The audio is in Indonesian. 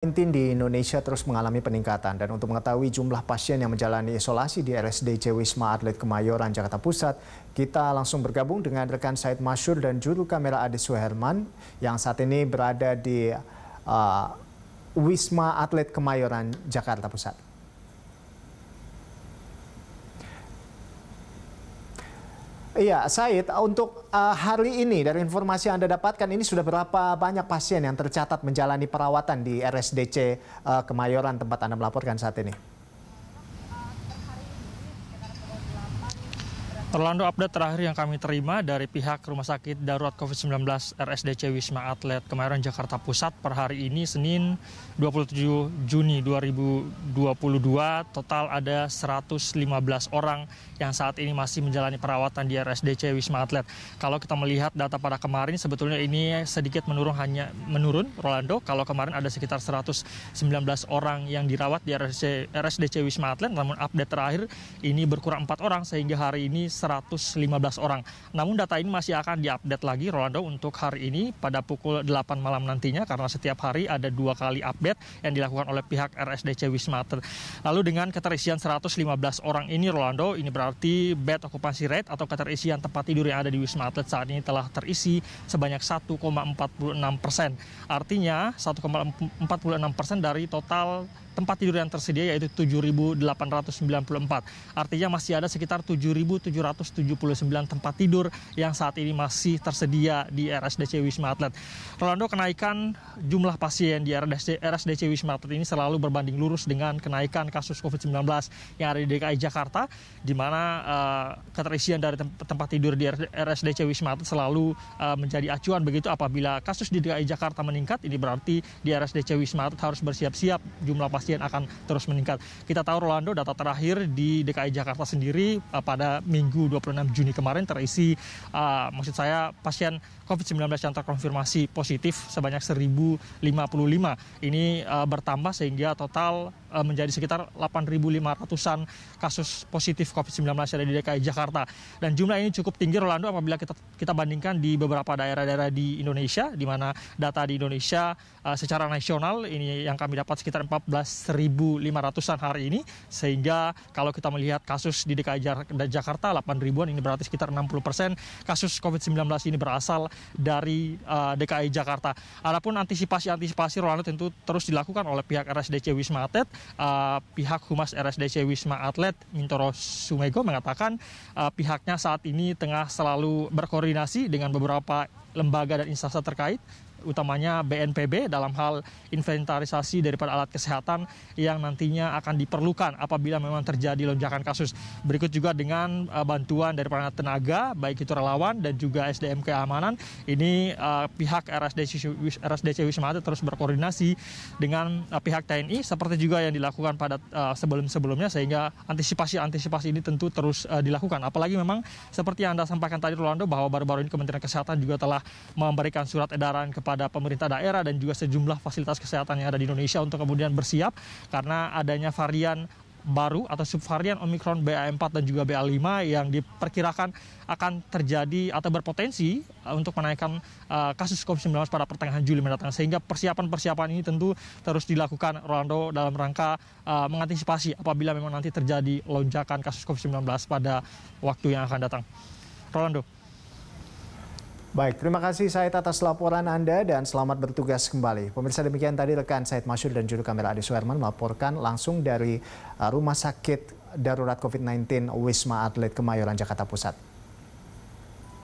COVID-19 di Indonesia terus mengalami peningkatan dan untuk mengetahui jumlah pasien yang menjalani isolasi di RSDC Wisma Atlet Kemayoran Jakarta Pusat, kita langsung bergabung dengan rekan Said Masyur dan juru kamera Adi Suherman yang saat ini berada di uh, Wisma Atlet Kemayoran Jakarta Pusat. Iya, Said, uh, untuk uh, hari ini dari informasi yang Anda dapatkan ini sudah berapa banyak pasien yang tercatat menjalani perawatan di RSDC uh, Kemayoran tempat Anda melaporkan saat ini? Orlando update terakhir yang kami terima dari pihak Rumah Sakit Darurat COVID-19 RSDC Wisma Atlet Kemayoran Jakarta Pusat per hari ini Senin 27 Juni 2022 total ada 115 orang yang saat ini masih menjalani perawatan di RSDC Wisma Atlet. Kalau kita melihat data pada kemarin sebetulnya ini sedikit menurun hanya menurun Rolando kalau kemarin ada sekitar 119 orang yang dirawat di RSDC, RSDC Wisma Atlet namun update terakhir ini berkurang 4 orang sehingga hari ini 115 orang. Namun data ini masih akan diupdate lagi Rolando untuk hari ini pada pukul 8 malam nantinya karena setiap hari ada dua kali update yang dilakukan oleh pihak RSDC Wisma Atlet. Lalu dengan keterisian 115 orang ini Rolando ini berarti bed occupancy rate atau keterisian tempat tidur yang ada di Wisma Atlet saat ini telah terisi sebanyak 1,46 persen. Artinya 1,46 persen dari total tempat tidur yang tersedia yaitu 7.894. Artinya masih ada sekitar 7.700 179 tempat tidur yang saat ini masih tersedia di RSDC Wisma Atlet. Rolando, kenaikan jumlah pasien di RSDC, RSDC Wisma Atlet ini selalu berbanding lurus dengan kenaikan kasus COVID-19 yang ada di DKI Jakarta, di mana uh, keterisian dari tempat tidur di RSDC Wisma Atlet selalu uh, menjadi acuan begitu apabila kasus di DKI Jakarta meningkat, ini berarti di RSDC Wisma Atlet harus bersiap-siap jumlah pasien akan terus meningkat. Kita tahu Rolando data terakhir di DKI Jakarta sendiri uh, pada minggu Minggu 26 Juni kemarin terisi uh, maksud saya pasien COVID-19 yang terkonfirmasi positif sebanyak 1055. Ini uh, bertambah sehingga total Eh, menjadi sekitar 8.500-an kasus positif COVID-19 yang ada di DKI Jakarta. Dan jumlah ini cukup tinggi Rolando apabila kita kita bandingkan di beberapa daerah-daerah di Indonesia di mana data di Indonesia uh, secara nasional ini yang kami dapat sekitar 14.500-an hari ini sehingga kalau kita melihat kasus di DKI Jakarta 8 ribuan ini berarti sekitar 60 persen kasus COVID-19 ini berasal dari uh, DKI Jakarta. Adapun antisipasi-antisipasi Rolando tentu terus dilakukan oleh pihak RSDC Wisma Atlet uh, pihak Humas RSDC Wisma Atlet Mintoro Sumego mengatakan uh, pihaknya saat ini tengah selalu berkoordinasi dengan beberapa lembaga dan instansi terkait utamanya BNPB dalam hal inventarisasi daripada alat kesehatan yang nantinya akan diperlukan apabila memang terjadi lonjakan kasus. Berikut juga dengan uh, bantuan para tenaga baik itu relawan dan juga SDM keamanan. Ini uh, pihak RSDC RSDC Wisma Atlet terus berkoordinasi dengan uh, pihak TNI seperti juga yang dilakukan pada uh, sebelum-sebelumnya sehingga antisipasi-antisipasi ini tentu terus uh, dilakukan. Apalagi memang seperti yang Anda sampaikan tadi Rolando bahwa baru-baru ini Kementerian Kesehatan juga telah memberikan surat edaran kepada kepada pemerintah daerah dan juga sejumlah fasilitas kesehatan yang ada di Indonesia untuk kemudian bersiap karena adanya varian baru atau subvarian Omikron BA4 dan juga BA5 yang diperkirakan akan terjadi atau berpotensi uh, untuk menaikkan uh, kasus COVID-19 pada pertengahan Juli mendatang. Sehingga persiapan-persiapan ini tentu terus dilakukan Rolando dalam rangka uh, mengantisipasi apabila memang nanti terjadi lonjakan kasus COVID-19 pada waktu yang akan datang. Rolando. Baik, terima kasih Said atas laporan Anda dan selamat bertugas kembali. Pemirsa demikian tadi rekan Said Masyur dan juru kamera Adi Suherman melaporkan langsung dari uh, Rumah Sakit Darurat COVID-19 Wisma Atlet Kemayoran, Jakarta Pusat.